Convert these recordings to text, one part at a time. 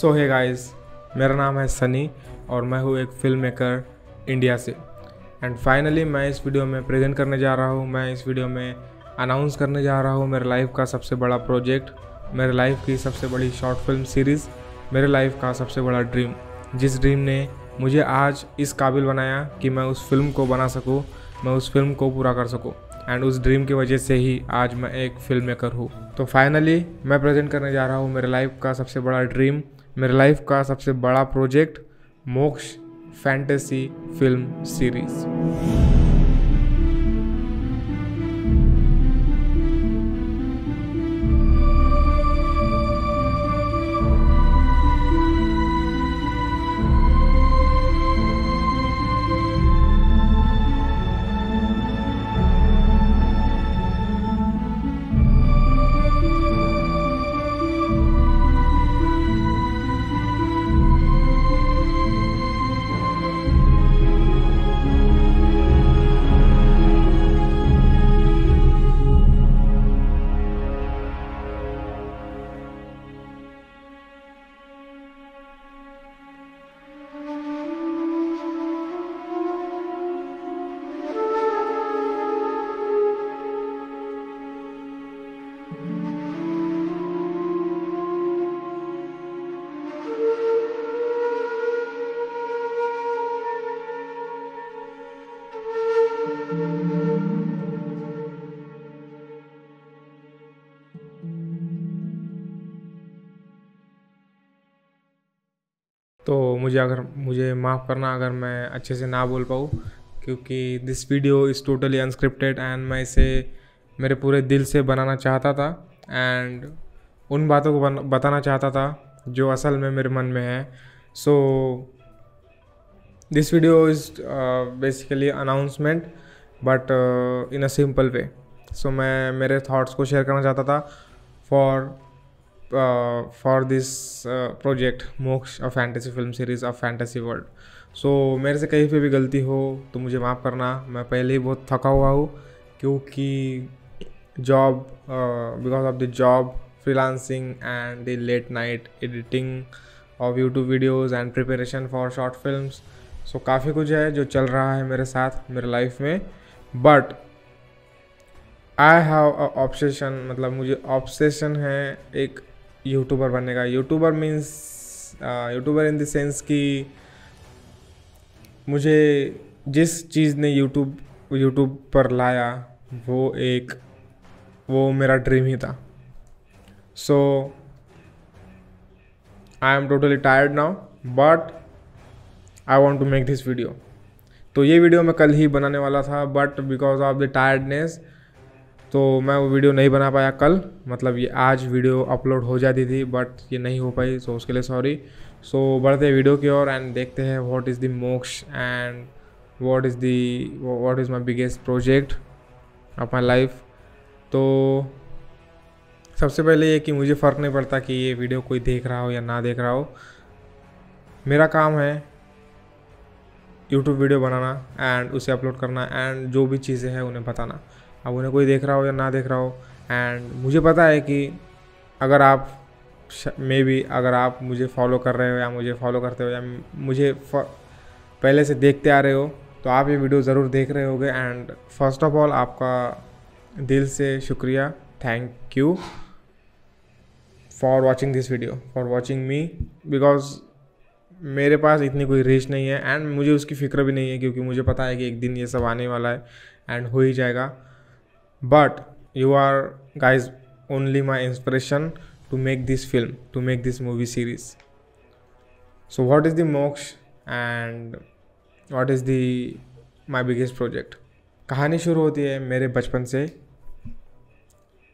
सो है गाइस मेरा नाम है सनी और मैं हूँ एक फिल्म मेकर इंडिया से एंड फाइनली मैं इस वीडियो में प्रेजेंट करने जा रहा हूँ मैं इस वीडियो में अनाउंस करने जा रहा हूँ मेरे लाइफ का सबसे बड़ा प्रोजेक्ट मेरे लाइफ की सबसे बड़ी शॉर्ट फिल्म सीरीज़ मेरे लाइफ का सबसे बड़ा ड्रीम जिस ड्रीम ने मुझे आज इस काबिल बनाया कि मैं उस फिल्म को बना सकूँ मैं उस फिल्म को पूरा कर सकूँ एंड उस ड्रीम की वजह से ही आज मैं एक फिल्म मेकर हूँ तो फाइनली मैं प्रेजेंट करने जा रहा हूँ मेरे लाइफ का सबसे बड़ा ड्रीम मेरे लाइफ का सबसे बड़ा प्रोजेक्ट मोक्ष फैंटेसी फिल्म सीरीज़ मुझे अगर मुझे माफ़ करना अगर मैं अच्छे से ना बोल पाऊँ क्योंकि this video is totally unscripted and मैं इसे मेरे पूरे दिल से बनाना चाहता था एंड उन बातों को बताना चाहता था जो असल में मेरे मन में है so this video is basically announcement but in a simple way so मैं मेरे थॉट्स को शेयर करना चाहता था for for this project Moksha a fantasy film series of fantasy world so मेरे से कहीं पे भी गलती हो तो मुझे माफ़ करना मैं पहले ही बहुत थका हुआ हूँ क्योंकि job because of the job freelancing and the late night editing of YouTube videos and preparation for short film so काफ़ी कुछ है जो चल रहा है मेरे साथ मेरे लाइफ में बट आई हैव ऑब्सेशन मतलब मुझे ऑब्सेशन है एक यूट्यूबर बनेगा YouTuber means YouTuber in dense कि मुझे जिस चीज़ ने यूट्यूब यूट्यूब पर लाया वो एक वो मेरा ड्रीम ही था so I am totally tired now but I want to make this video तो ये वीडियो मैं कल ही बनाने वाला था but because of the tiredness तो मैं वो वीडियो नहीं बना पाया कल मतलब ये आज वीडियो अपलोड हो जाती थी बट ये नहीं हो पाई सो उसके लिए सॉरी सो बढ़ते हैं वीडियो की ओर एंड देखते हैं what is the Moksha and what is the what is my biggest project of my life तो सबसे पहले ये कि मुझे फ़र्क नहीं पड़ता कि ये वीडियो कोई देख रहा हो या ना देख रहा हो मेरा काम है यूट्यूब वीडियो बनाना एंड उसे अपलोड करना एंड जो भी चीज़ें हैं उन्हें बताना अब उन्हें कोई देख रहा हो या ना देख रहा हो एंड मुझे पता है कि अगर आप मे बी अगर आप मुझे फॉलो कर रहे हो या मुझे फॉलो करते हो या मुझे पहले से देखते आ रहे हो तो आप ये वीडियो ज़रूर देख रहे होगे एंड फर्स्ट ऑफ ऑल आपका दिल से शुक्रिया thank you for watching this video for watching me because मेरे पास इतनी कोई रीच नहीं है एंड मुझे उसकी फ़िक्र भी नहीं है क्योंकि मुझे पता है कि एक दिन ये सब आने वाला है एंड हो ही जाएगा but you are guys only my inspiration to make this film to make this movie series so what is the Moksha and what is the my biggest project कहानी शुरू होती है मेरे बचपन से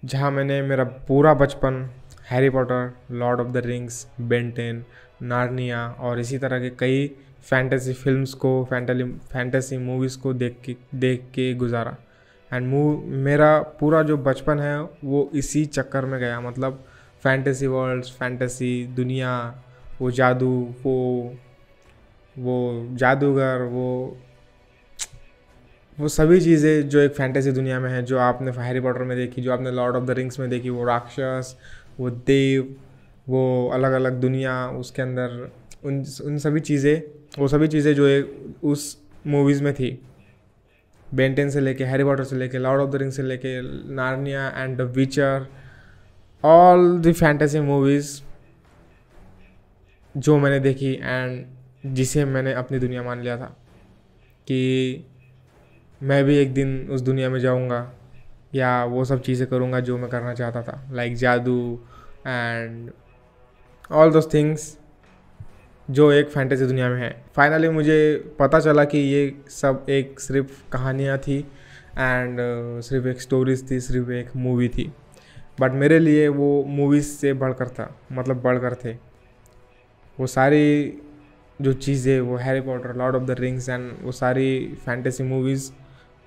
जहाँ मैंने मेरा पूरा बचपन Harry Potter Lord of the Rings Ben Ten Narnia और इसी तरह के कई फैंटेसी फिल्म्स को फैंटली फैंटेसी मूवीज़ को देख के देख के गुजारा एंड मूव मेरा पूरा जो बचपन है वो इसी चक्कर में गया मतलब फैंटेसी वर्ल्ड्स फैंटेसी दुनिया वो जादू वो वो जादूगर वो वो सभी चीज़ें जो एक फैंटेसी दुनिया में है जो आपने हैरी पॉटर में देखी जो आपने लॉर्ड ऑफ द रिंग्स में देखी वो राक्षस वो देव वो अलग अलग दुनिया उसके अंदर उन उन सभी चीज़ें वो सभी चीज़ें जो एक उस मूवीज़ में थी बेंटेन से लेके हैरी पॉटर से लेके लॉर्ड ऑफ द रिंग से लेके Narnia and the Witcher all the fantasy movies जो मैंने देखी एंड जिसे मैंने अपनी दुनिया मान लिया था कि मैं भी एक दिन उस दुनिया में जाऊंगा या वो सब चीज़ें करूंगा जो मैं करना चाहता था लाइक like जादू एंड ऑल दोज थिंग्स जो एक फैंटेसी दुनिया में है फाइनली मुझे पता चला कि ये सब एक सिर्फ कहानियाँ थी एंड uh, सिर्फ एक स्टोरीज थी सिर्फ एक मूवी थी बट मेरे लिए वो मूवीज़ से बढ़कर था मतलब बढ़कर थे वो सारी जो चीज़ें वो Harry Potter Lord of the Rings and वो सारी फैंटेसी मूवीज़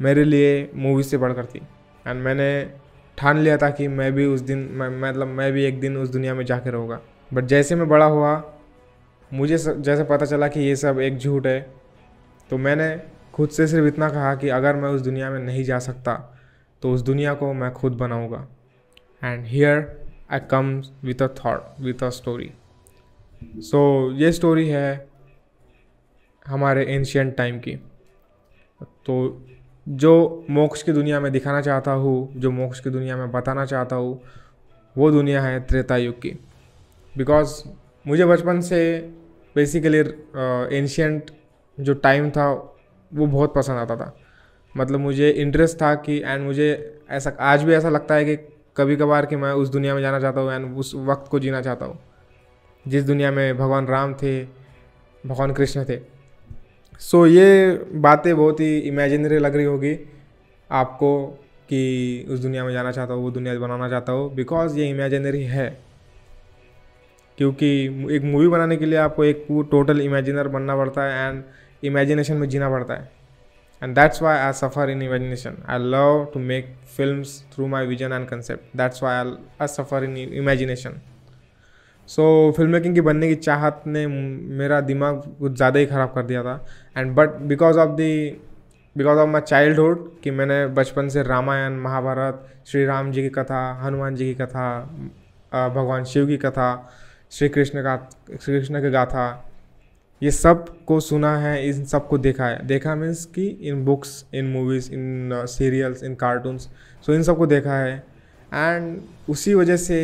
मेरे लिए मूवीज़ से बढ़कर थी एंड मैंने ठान लिया था कि मैं भी उस दिन मैं मतलब मैं भी एक दिन उस दुनिया में जाकर रहूँगा बट जैसे मैं बड़ा हुआ मुझे जैसे पता चला कि ये सब एक झूठ है तो मैंने खुद से सिर्फ इतना कहा कि अगर मैं उस दुनिया में नहीं जा सकता तो उस दुनिया को मैं खुद बनाऊँगा and here I comes with a thought with a story so ये स्टोरी है हमारे एंशियंट टाइम की तो जो मोक्ष की दुनिया में दिखाना चाहता हूँ जो मोक्ष की दुनिया में बताना चाहता हूँ वो दुनिया है त्रेता युग की बिकॉज मुझे बचपन से बेसिकली एंशियंट uh, जो टाइम था वो बहुत पसंद आता था मतलब मुझे इंटरेस्ट था कि एंड मुझे ऐसा आज भी ऐसा लगता है कि कभी कभार कि मैं उस दुनिया में जाना चाहता हूँ एंड उस वक्त को जीना चाहता हूँ जिस दुनिया में भगवान राम थे भगवान कृष्ण थे सो so, ये बातें बहुत ही इमेजिनरी लग रही होगी आपको कि उस दुनिया में जाना चाहता हो वो दुनिया बनाना चाहता हो बिकॉज ये इमेजिनरी है क्योंकि एक मूवी बनाने के लिए आपको एक टोटल इमेजिनर बनना पड़ता है एंड इमेजिनेशन में जीना पड़ता है and that's why I suffer in imagination I love to make film through my vision and concept that's why I suffer in imagination so film making की बनने की चाहत ने मेरा दिमाग कुछ ज़्यादा ही ख़राब कर दिया था and but because of the because of my childhood कि मैंने बचपन से रामायण महाभारत श्री राम जी की कथा हनुमान जी की कथा भगवान शिव की कथा श्री कृष्ण का श्री कृष्ण की गाथा ये सब को सुना है इन सब को देखा है देखा मीन्स कि इन बुक्स इन मूवीज़ इन सीरियल्स इन कार्टून्स सो इन सब को देखा है एंड उसी वजह से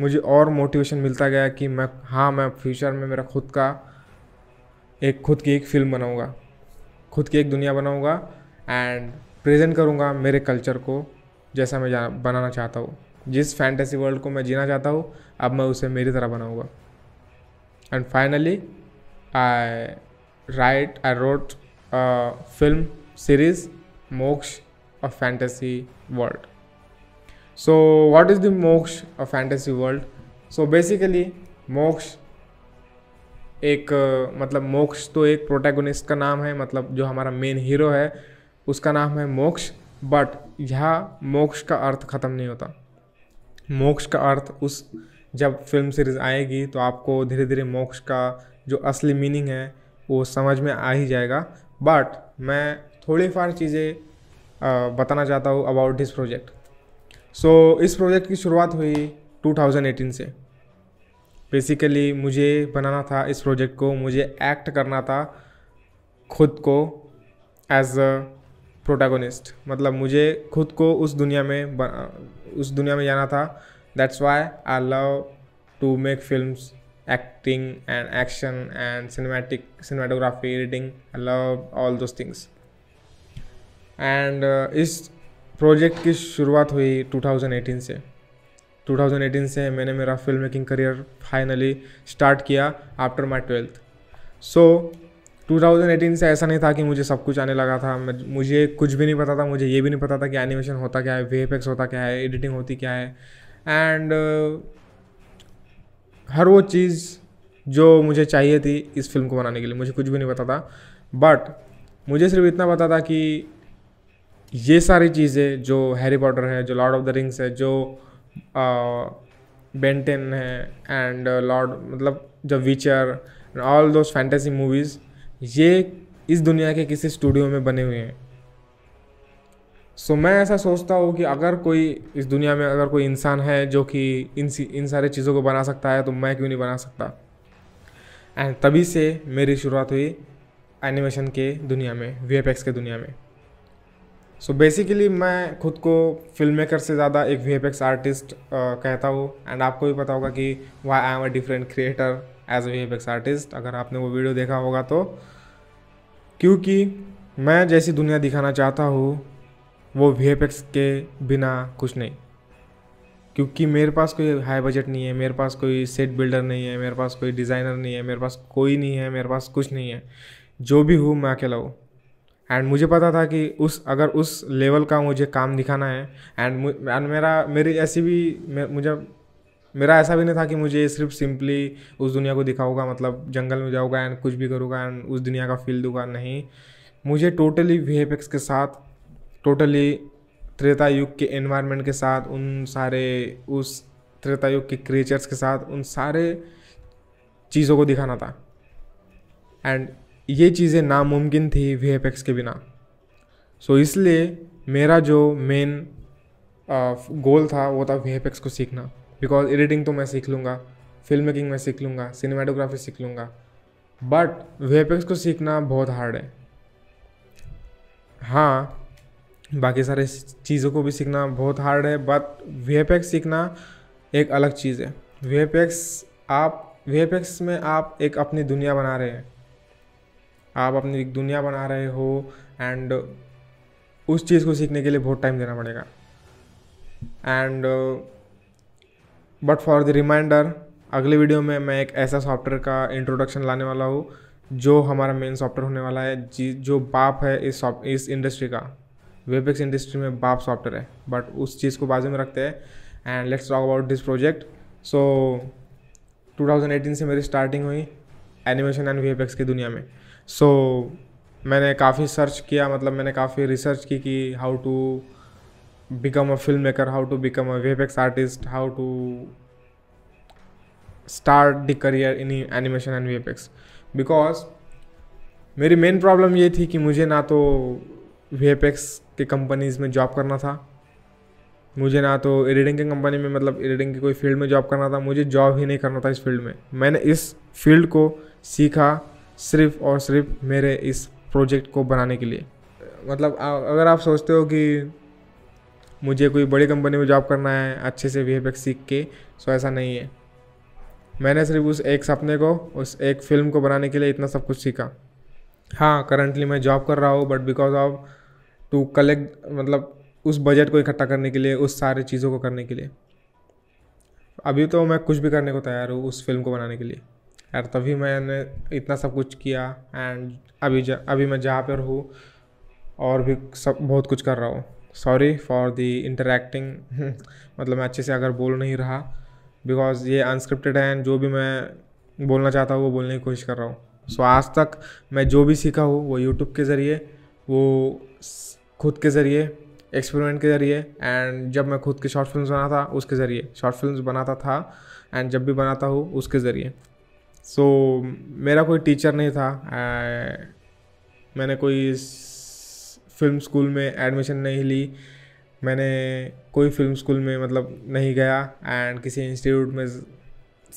मुझे और मोटिवेशन मिलता गया कि मैं हाँ मैं फ्यूचर में मेरा खुद का एक खुद की एक फिल्म बनाऊँगा खुद की एक दुनिया बनाऊँगा एंड प्रेजेंट करूँगा मेरे कल्चर को जैसा मैं बनाना चाहता हूँ जिस फैंटेसी वर्ल्ड को मैं जीना चाहता हूँ अब मैं उसे मेरी तरह बनाऊँगा and finally I write I wrote film series Moksha और fantasy world so what is the Moksha और फैंटेसी वर्ल्ड सो बेसिकली मोक्ष एक मतलब मोक्ष तो एक प्रोटैगोनिस्ट का नाम है मतलब जो हमारा मेन हीरो है उसका नाम है मोक्ष बट यह मोक्ष का अर्थ ख़त्म नहीं होता मोक्ष का अर्थ उस जब फिल्म सीरीज़ आएगी तो आपको धीरे धीरे मोक्ष का जो असली मीनिंग है वो समझ में आ ही जाएगा बट मैं थोड़ी फार चीज़ें बताना चाहता हूँ अबाउट दिस प्रोजेक्ट सो इस प्रोजेक्ट की शुरुआत हुई 2018 से बेसिकली मुझे बनाना था इस प्रोजेक्ट को मुझे एक्ट करना था खुद को एज अ प्रोटागोनिस्ट मतलब मुझे खुद को उस दुनिया में उस दुनिया में जाना था that's why I love to make film acting and action and cinematic cinematography editing I love all those things and uh, इस प्रोजेक्ट की शुरुआत हुई 2018 से 2018 से मैंने मेरा film making career finally start किया आफ्टर माई ट्वेल्थ सो 2018 से ऐसा नहीं था कि मुझे सब कुछ आने लगा था मुझे कुछ भी नहीं पता था मुझे ये भी नहीं पता था कि एनिमेशन होता क्या है वी होता क्या है एडिटिंग होती क्या है एंड हर वो चीज़ जो मुझे चाहिए थी इस फिल्म को बनाने के लिए मुझे कुछ भी नहीं पता था बट मुझे सिर्फ इतना पता था कि ये सारी चीज़ें जो हैरी पॉटर है जो लॉर्ड ऑफ द रिंग्स है जो बेंटेन है एंड लॉर्ड uh, मतलब जो विचर ऑल दोज फैंटेसी मूवीज़ ये इस दुनिया के किसी स्टूडियो में बने हुए हैं सो so, मैं ऐसा सोचता हूँ कि अगर कोई इस दुनिया में अगर कोई इंसान है जो कि इन इन सारी चीज़ों को बना सकता है तो मैं क्यों नहीं बना सकता एंड तभी से मेरी शुरुआत हुई एनिमेशन के दुनिया में वी के दुनिया में सो so बेसिकली मैं खुद को फिल्म मेकर से ज़्यादा एक वी आर्टिस्ट uh, कहता हूँ एंड आपको भी पता होगा कि why I am a different creator as a we artist अगर आपने वो वीडियो देखा होगा तो क्योंकि मैं जैसी दुनिया दिखाना चाहता हूँ वो वी के बिना कुछ नहीं क्योंकि मेरे पास कोई हाई बजट नहीं है मेरे पास कोई सेट बिल्डर नहीं है मेरे पास कोई डिज़ाइनर नहीं है मेरे पास कोई नहीं है मेरे पास कुछ नहीं है जो भी हूँ मैं अकेला हूँ एंड मुझे पता था कि उस अगर उस लेवल का मुझे काम दिखाना है एंड एंड मेरा मेरी ऐसी भी मे, मुझे मेरा ऐसा भी नहीं था कि मुझे सिर्फ सिंपली उस दुनिया को दिखाऊंगा मतलब जंगल में जाऊँगा एंड कुछ भी करूँगा एंड उस दुनिया का फील दूंगा नहीं मुझे टोटली वी के साथ टोटली त्रेता युग के एनवायरनमेंट के साथ उन सारे उस त्रेता युग के क्रिएचर्स के साथ उन सारे चीज़ों को दिखाना था एंड ये चीज़ें नामुमकिन थी वी के बिना सो so, इसलिए मेरा जो मेन गोल uh, था वो था वी को सीखना बिकॉज एडिटिंग तो मैं सीख लूँगा फिल्म मेकिंग मैं सीख लूँगा सिनेमाटोग्राफी सीख लूँगा बट वी को सीखना बहुत हार्ड है हाँ बाकी सारे चीज़ों को भी सीखना बहुत हार्ड है बट वी सीखना एक अलग चीज़ है वी आप वी में आप एक अपनी दुनिया बना रहे हैं आप अपनी एक दुनिया बना रहे हो एंड उस चीज़ को सीखने के लिए बहुत टाइम देना पड़ेगा and but for the reminder अगले वीडियो में मैं एक ऐसा सॉफ्टवेयर का इंट्रोडक्शन लाने वाला हूँ जो हमारा मेन सॉफ्टवेयर होने वाला है जी जो बाप है इस सॉफ्ट इस इंडस्ट्री का वेबएक्स इंडस्ट्री में बाप सॉफ्टवेयर है बट उस चीज़ को बाजू में रखते हैं and let's talk about this project so 2018 से मेरी स्टार्टिंग हुई एनिमेशन एंड वी की दुनिया में सो so, मैंने काफ़ी सर्च किया मतलब मैंने काफ़ी रिसर्च की कि how to become a film maker how to become a we artist how to start the career in animation and we because मेरी मेन प्रॉब्लम ये थी कि मुझे ना तो वीएपेक्स के कंपनीज़ में जॉब करना था मुझे ना तो एडिटिंग की कंपनी में मतलब एडिटिंग की कोई फील्ड में जॉब करना था मुझे जॉब ही नहीं करना था इस फील्ड में मैंने इस फील्ड को सीखा सिर्फ और सिर्फ मेरे इस प्रोजेक्ट को बनाने के लिए मतलब अगर आप सोचते हो कि मुझे कोई बड़ी कंपनी में जॉब करना है अच्छे से वी सीख के सो तो ऐसा नहीं है मैंने सिर्फ उस एक सपने को उस एक फिल्म को बनाने के लिए इतना सब कुछ सीखा हाँ करंटली मैं जॉब कर रहा हूँ but because of to collect मतलब उस बजट को इकट्ठा करने के लिए उस सारे चीज़ों को करने के लिए अभी तो मैं कुछ भी करने को तैयार हूँ उस फिल्म को बनाने के लिए यार तभी मैंने इतना सब कुछ किया एंड अभी जा अभी मैं जहाँ पर हूँ और भी सब बहुत कुछ कर रहा हूँ सॉरी फॉर दी इंटरेक्टिंग मतलब मैं अच्छे से अगर बोल नहीं रहा बिकॉज ये अनस्क्रिप्टेड है एंड जो भी मैं बोलना चाहता हूँ वो बोलने की कोशिश कर रहा हूँ सो so, आज तक मैं जो भी सीखा हूँ वो यूट्यूब के ज़रिए वो खुद के ज़रिए एक्सपेरिमेंट के ज़रिए एंड जब मैं खुद की शॉर्ट फिल्म बनाता उसके ज़रिए शॉर्ट फिल्म बनाता था एंड जब भी बनाता हूँ उसके ज़रिए सो so, मेरा कोई टीचर नहीं था मैंने कोई फिल्म स्कूल में एडमिशन नहीं ली मैंने कोई फिल्म स्कूल में मतलब नहीं गया एंड किसी इंस्टीट्यूट में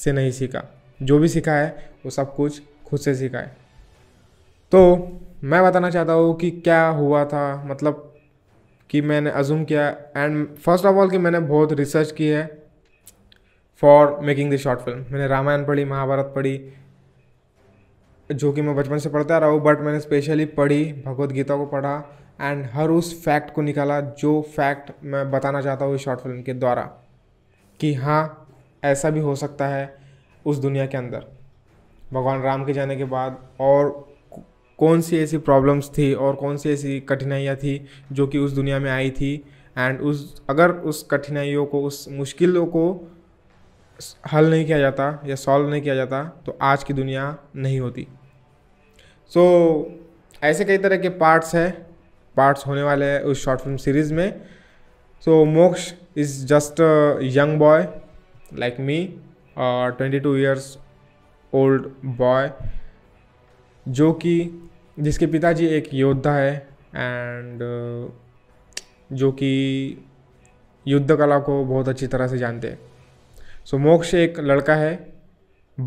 से नहीं सीखा जो भी सीखा है वो सब कुछ खुद से सीखा है तो मैं बताना चाहता हूँ कि क्या हुआ था मतलब कि मैंने अजूम किया एंड फर्स्ट ऑफ ऑल कि मैंने बहुत रिसर्च की है for making this short film मैंने रामायण पढ़ी महाभारत पढ़ी जो कि मैं बचपन से पढ़ता रहा हूँ बट मैंने स्पेशली पढ़ी भगवत गीता को पढ़ा एंड हर उस फैक्ट को निकाला जो फैक्ट मैं बताना चाहता हूँ इस शॉर्ट फिल्म के द्वारा कि हाँ ऐसा भी हो सकता है उस दुनिया के अंदर भगवान राम के जाने के बाद और कौन सी ऐसी प्रॉब्लम्स थी और कौन सी ऐसी कठिनाइयाँ थी जो कि उस दुनिया में आई थी एंड उस अगर उस कठिनाइयों को उस मुश्किलों को हल नहीं किया जाता या सॉल्व नहीं किया जाता तो आज की दुनिया नहीं होती सो so, ऐसे कई तरह के पार्ट्स हैं पार्ट्स होने वाले हैं उस शॉर्ट फिल्म सीरीज़ में so Moksha is just young boy like me twenty two years old boy जो कि जिसके पिताजी एक योद्धा है एंड uh, जो कि युद्ध कला को बहुत अच्छी तरह से जानते हैं सो so, मोक्ष एक लड़का है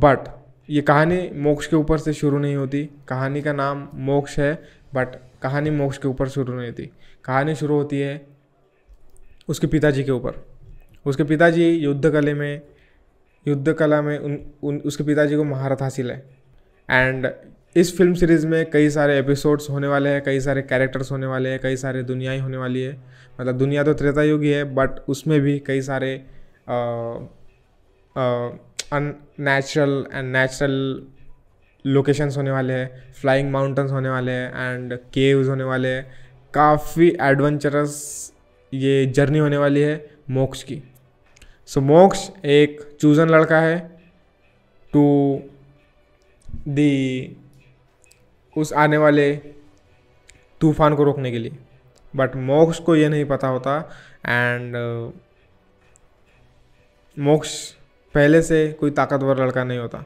बट ये कहानी मोक्ष के ऊपर से शुरू नहीं होती कहानी का नाम मोक्ष है बट कहानी मोक्ष के ऊपर शुरू नहीं होती कहानी शुरू होती है उसके पिताजी के ऊपर उसके पिताजी युद्ध कले में युद्ध कला में उन, उन उसके पिताजी को महारत हासिल है एंड इस फिल्म सीरीज़ में कई सारे एपिसोड्स होने वाले हैं कई सारे कैरेक्टर्स होने वाले हैं कई सारे दुनियाएं होने वाली है मतलब दुनिया तो त्रेता युग ही है बट उसमें भी कई सारे unnatural and natural locations होने वाले हैं फ्लाइंग माउंटेंस होने वाले हैं एंड केव्स होने वाले हैं काफ़ी एडवेंचरस ये जर्नी होने वाली है मोक्ष की सो so, मोक्ष एक चूजन लड़का है टू दी उस आने वाले तूफान को रोकने के लिए बट मोक्ष को ये नहीं पता होता एंड uh, मोक्ष पहले से कोई ताकतवर लड़का नहीं होता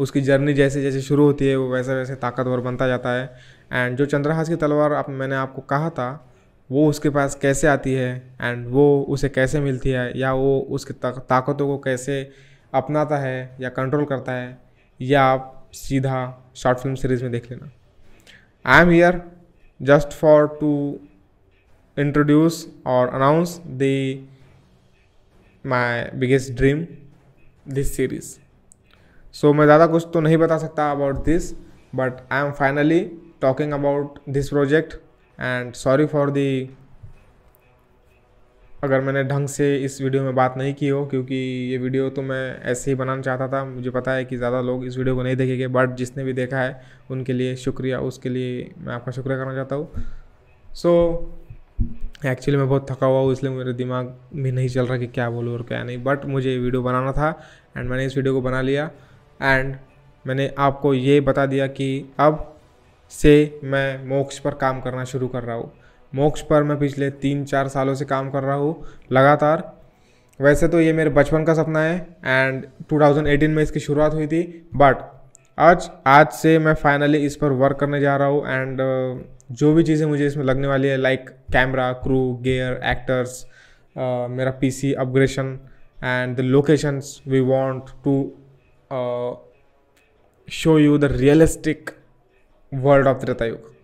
उसकी जर्नी जैसे जैसे शुरू होती है वो वैसे वैसे ताकतवर बनता जाता है एंड जो चंद्रहास की तलवार आप मैंने आपको कहा था वो उसके पास कैसे आती है एंड वो उसे कैसे मिलती है या वो उसके ताकतों को कैसे अपनाता है या कंट्रोल करता है या आप सीधा शॉर्ट फिल्म सीरीज में देख लेना I am year just for to introduce और announce the my biggest dream this series so मैं ज़्यादा कुछ तो नहीं बता सकता about this but I am finally talking about this project and sorry for the अगर मैंने ढंग से इस वीडियो में बात नहीं की हो क्योंकि ये वीडियो तो मैं ऐसे ही बनाना चाहता था मुझे पता है कि ज़्यादा लोग इस वीडियो को नहीं देखेंगे बट जिसने भी देखा है उनके लिए शुक्रिया उसके लिए मैं आपका शुक्रिया करना चाहता हूँ सो so, एक्चुअली मैं बहुत थका हुआ हूँ इसलिए मेरा दिमाग भी नहीं चल रहा कि क्या बोलूँ और क्या नहीं बट मुझे ये वीडियो बनाना था एंड मैंने इस वीडियो को बना लिया एंड मैंने आपको ये बता दिया कि अब से मैं मोक्ष पर काम करना शुरू कर रहा हूँ मोक्ष पर मैं पिछले तीन चार सालों से काम कर रहा हूँ लगातार वैसे तो ये मेरे बचपन का सपना है एंड 2018 में इसकी शुरुआत हुई थी बट आज आज से मैं फाइनली इस पर वर्क करने जा रहा हूँ एंड uh, जो भी चीज़ें मुझे इसमें लगने वाली है like camera crew gear actors मेरा PC upgradation and the locations we want to show you the realistic world of Tretayuga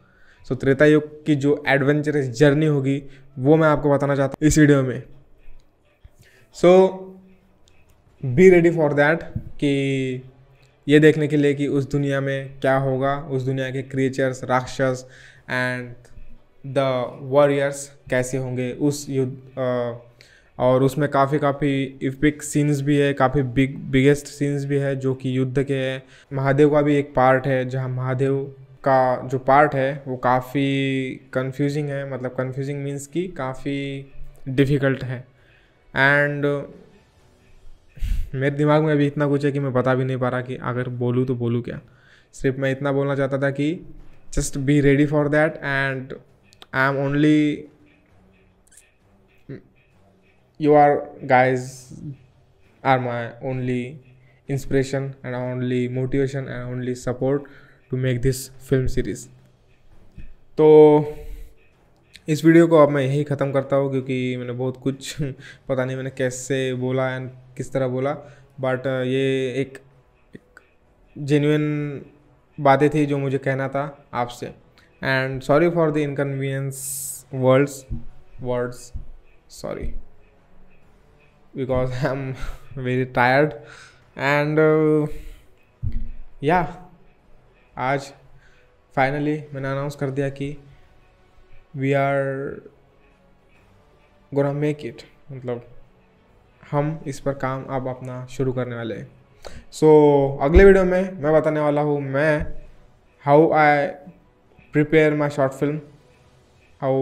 so Treta Yuga की जो एडवेंचरस जर्नी होगी वो मैं आपको बताना चाहता हूँ इस वीडियो में so be ready for that कि ये देखने के लिए कि उस दुनिया में क्या होगा उस दुनिया के क्रिएचर्स राक्षस एंड द वॉरियर्स कैसे होंगे उस युद्ध और उसमें काफ़ी काफ़ी इपिक सीन्स भी है काफ़ी बिग बिगेस्ट सीन्स भी है जो कि युद्ध के हैं महादेव का भी एक पार्ट है जहाँ महादेव का जो पार्ट है वो काफ़ी कंफ्यूजिंग है मतलब कंफ्यूजिंग मीन्स कि काफ़ी डिफ़िकल्ट है एंड मेरे दिमाग में अभी इतना कुछ है कि मैं बता भी नहीं पा रहा कि अगर बोलूँ तो बोलूँ क्या सिर्फ मैं इतना बोलना चाहता था कि just be ready for that and I am only you are guys are my only inspiration and only motivation and only support to make this film series तो इस वीडियो को अब मैं यही ख़त्म करता हूँ क्योंकि मैंने बहुत कुछ पता नहीं मैंने कैसे बोला एंड किस तरह बोला बट ये एक, एक जेन्यून बातें थी जो मुझे कहना था आपसे and sorry for the inconvenience words words sorry because I am very tired and yeah आज फाइनली मैंने अनाउंस कर दिया कि we are gonna make it मतलब हम इस पर काम अब अपना शुरू करने वाले हैं सो so, अगले वीडियो में मैं बताने वाला हूँ मैं how I prepare my short film how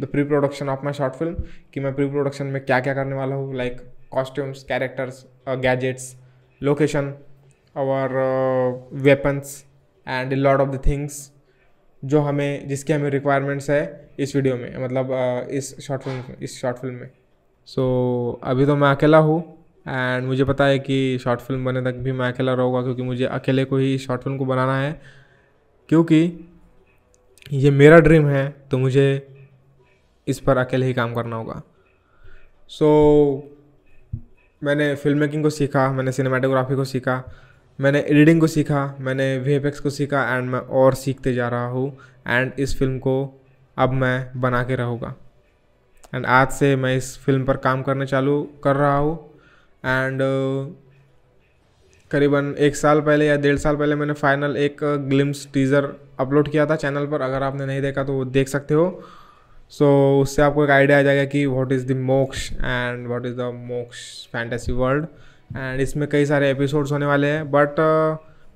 the pre production of my short film कि मैं प्री प्रोडक्शन में क्या क्या करने वाला हूँ like costumes characters gadgets location और weapons and lot of the things जो हमें जिसके हमें रिक्वायरमेंट्स है इस वीडियो में मतलब इस शॉर्ट फिल्म में इस शॉर्ट फिल्म में सो so, अभी तो मैं अकेला हूँ एंड मुझे पता है कि शॉर्ट फिल्म बने तक भी मैं अकेला रहूँगा क्योंकि मुझे अकेले को ही शॉर्ट फिल्म को बनाना है क्योंकि ये मेरा ड्रीम है तो मुझे इस पर अकेले ही काम करना होगा सो so, मैंने फिल्म मेकिंग को सीखा मैंने सिनेमाटोग्राफी को सीखा मैंने एडिटिंग को सीखा मैंने वी को सीखा एंड मैं और सीखते जा रहा हूँ एंड इस फिल्म को अब मैं बना के रहूँगा एंड आज से मैं इस फिल्म पर काम करने चालू कर रहा हूँ एंड uh, करीबन एक साल पहले या डेढ़ साल पहले मैंने फाइनल एक ग्लिम्स टीज़र अपलोड किया था चैनल पर अगर आपने नहीं देखा तो वो देख सकते हो सो so, उससे आपको एक आइडिया आ जाएगा कि what is the Moksha and what is the Moksha fantasy world and इसमें कई सारे एपिसोड्स होने वाले हैं but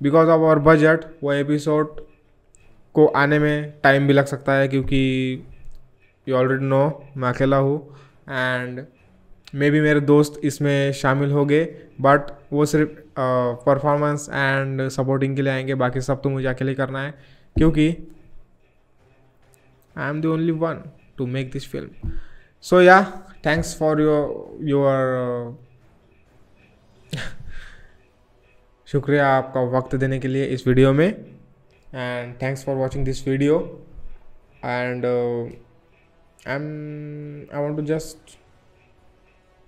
because of our budget वो एपिसोड को आने में टाइम भी लग सकता है क्योंकि यू ऑलरेडी नो मैं अकेला हूँ एंड मे बी मेरे दोस्त इसमें शामिल हो गए बट वो सिर्फ परफॉर्मेंस एंड सपोर्टिंग के लिए आएंगे बाकी सब तो मुझे अकेले करना है क्योंकि I am the only one to make this film so yeah thanks for your your शुक्रिया आपका वक्त देने के लिए इस वीडियो में and thanks for watching this video and I am I want to just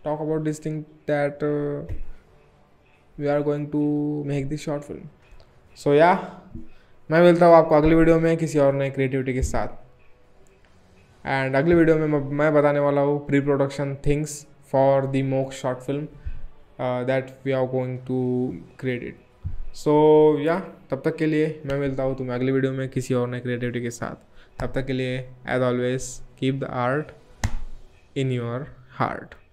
talk about this thing that we are going to make this short film so yeah मैं मिलता हूँ आपको अगली वीडियो में किसी और नई क्रिएटिविटी के साथ एंड अगली वीडियो में मैं बताने वाला हूँ pre production things for the मोक short film that we are going to create it so yeah तब तक के लिए मैं मिलता हूँ तुम्हें अगली वीडियो में किसी और नए क्रिएटिविटी के साथ तब तक के लिए as always keep the art in your heart